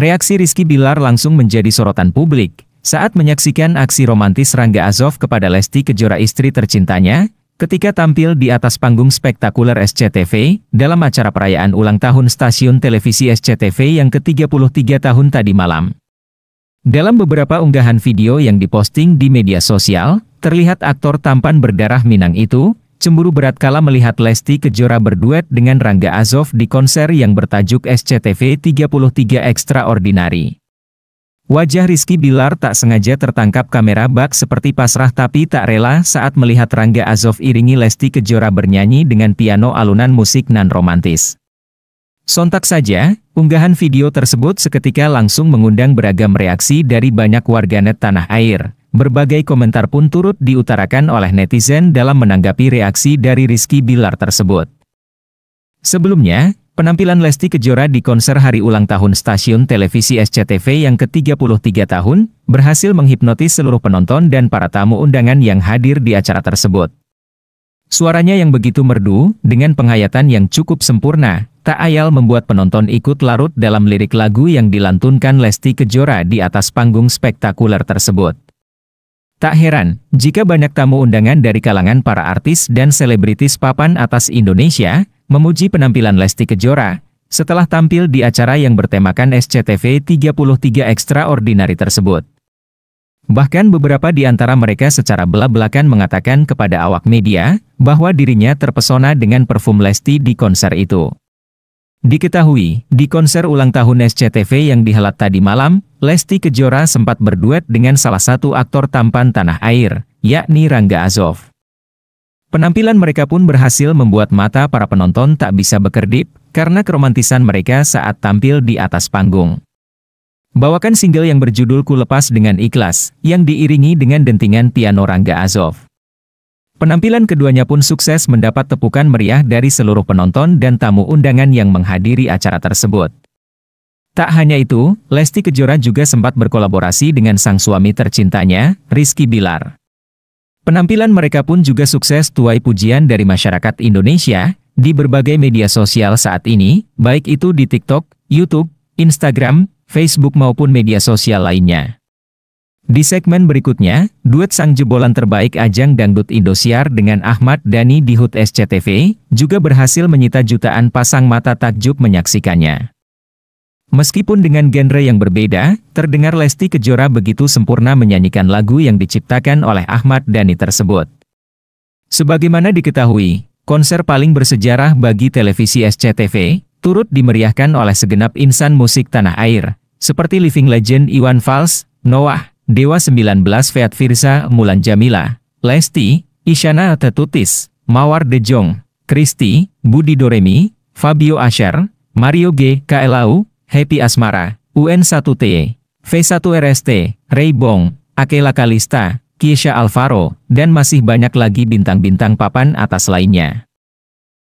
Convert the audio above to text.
Reaksi Rizky Bilar langsung menjadi sorotan publik. Saat menyaksikan aksi romantis Rangga Azov kepada Lesti Kejora istri tercintanya, ketika tampil di atas panggung spektakuler SCTV, dalam acara perayaan ulang tahun stasiun televisi SCTV yang ke-33 tahun tadi malam. Dalam beberapa unggahan video yang diposting di media sosial, terlihat aktor tampan berdarah Minang itu, Cemburu berat kala melihat Lesti Kejora berduet dengan Rangga Azov di konser yang bertajuk SCTV 33 Extraordinary. Wajah Rizky Bilar tak sengaja tertangkap kamera bak seperti pasrah tapi tak rela saat melihat Rangga Azov iringi Lesti Kejora bernyanyi dengan piano alunan musik nan romantis. Sontak saja, unggahan video tersebut seketika langsung mengundang beragam reaksi dari banyak warganet tanah air, Berbagai komentar pun turut diutarakan oleh netizen dalam menanggapi reaksi dari Rizky Bilar tersebut. Sebelumnya, penampilan Lesti Kejora di konser hari ulang tahun stasiun televisi SCTV yang ke-33 tahun, berhasil menghipnotis seluruh penonton dan para tamu undangan yang hadir di acara tersebut. Suaranya yang begitu merdu, dengan penghayatan yang cukup sempurna, tak ayal membuat penonton ikut larut dalam lirik lagu yang dilantunkan Lesti Kejora di atas panggung spektakuler tersebut. Tak heran, jika banyak tamu undangan dari kalangan para artis dan selebritis papan atas Indonesia, memuji penampilan Lesti Kejora, setelah tampil di acara yang bertemakan SCTV 33 Extraordinary tersebut. Bahkan beberapa di antara mereka secara belak-belakan mengatakan kepada awak media, bahwa dirinya terpesona dengan perfum Lesti di konser itu. Diketahui, di konser ulang tahun SCTV yang dihelat tadi malam, Lesti Kejora sempat berduet dengan salah satu aktor tampan tanah air, yakni Rangga Azov. Penampilan mereka pun berhasil membuat mata para penonton tak bisa berkedip, karena keromantisan mereka saat tampil di atas panggung. Bawakan single yang berjudul Ku Lepas Dengan Ikhlas, yang diiringi dengan dentingan piano Rangga Azov. Penampilan keduanya pun sukses mendapat tepukan meriah dari seluruh penonton dan tamu undangan yang menghadiri acara tersebut. Tak hanya itu, Lesti Kejora juga sempat berkolaborasi dengan sang suami tercintanya, Rizky Bilar. Penampilan mereka pun juga sukses tuai pujian dari masyarakat Indonesia di berbagai media sosial saat ini, baik itu di TikTok, YouTube, Instagram, Facebook maupun media sosial lainnya. Di segmen berikutnya, duet sang jebolan terbaik ajang dangdut Indosiar dengan Ahmad Dhani di HUT SCTV juga berhasil menyita jutaan pasang mata takjub menyaksikannya. Meskipun dengan genre yang berbeda, terdengar Lesti Kejora begitu sempurna menyanyikan lagu yang diciptakan oleh Ahmad Dhani tersebut. Sebagaimana diketahui, konser paling bersejarah bagi televisi SCTV, turut dimeriahkan oleh segenap insan musik tanah air, seperti living legend Iwan Fals, Noah, Dewa 19 Fiat Firza Mulan Jamila, Lesti, Isyana Tetutis, Mawar De Jong, Kristi, Budi Doremi, Fabio Asher, Mario G. K Lau, Happy Asmara, UN1T, V1RST, Ray Bong, Akela Kalista, Kiesha Alvaro, dan masih banyak lagi bintang-bintang papan atas lainnya.